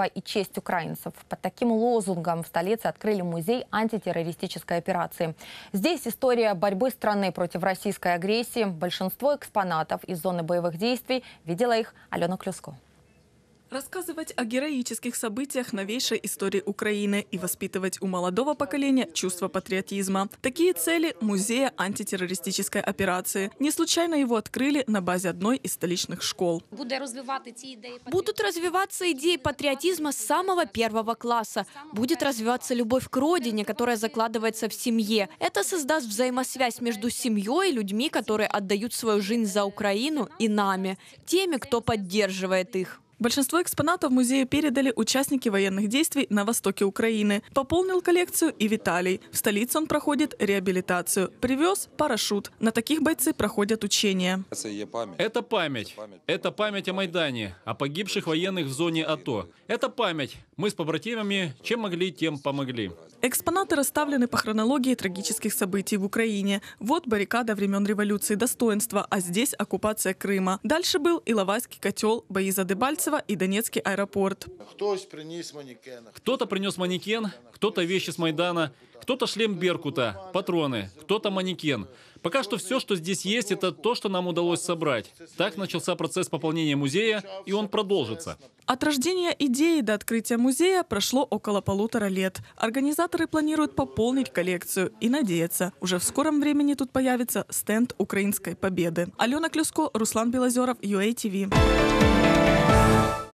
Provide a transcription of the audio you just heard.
мужества и честь украинцев. Под таким лозунгом в столице открыли музей антитеррористической операции. Здесь история борьбы страны против российской агрессии. Большинство экспонатов из зоны боевых действий видела их Алена Клюско. Рассказывать о героических событиях новейшей истории Украины и воспитывать у молодого поколения чувство патриотизма. Такие цели музея антитеррористической операции. Не случайно его открыли на базе одной из столичных школ. Будут развиваться идеи патриотизма с самого первого класса. Будет развиваться любовь к родине, которая закладывается в семье. Это создаст взаимосвязь между семьей и людьми, которые отдают свою жизнь за Украину и нами, теми, кто поддерживает их. Большинство экспонатов музея передали участники военных действий на востоке Украины. Пополнил коллекцию и Виталий. В столице он проходит реабилитацию. Привез парашют. На таких бойцы проходят учения. Это память. Это память о Майдане, о погибших военных в зоне АТО. Это память. Мы с побратимами чем могли, тем помогли. Экспонаты расставлены по хронологии трагических событий в Украине. Вот баррикада времен революции достоинства, а здесь оккупация Крыма. Дальше был Иловайский котел, бои за Дебальцев Дебальцево и Донецкий аэропорт. Кто-то принес манекен, кто-то вещи с Майдана, кто-то шлем Беркута, патроны, кто-то манекен. Пока что все, что здесь есть, это то, что нам удалось собрать. Так начался процесс пополнения музея, и он продолжится. От рождения идеи до открытия музея прошло около полутора лет. Организаторы планируют пополнить коллекцию и надеяться, уже в скором времени тут появится стенд «Украинской победы». Алена Клюско, Руслан Белозеров, UATV.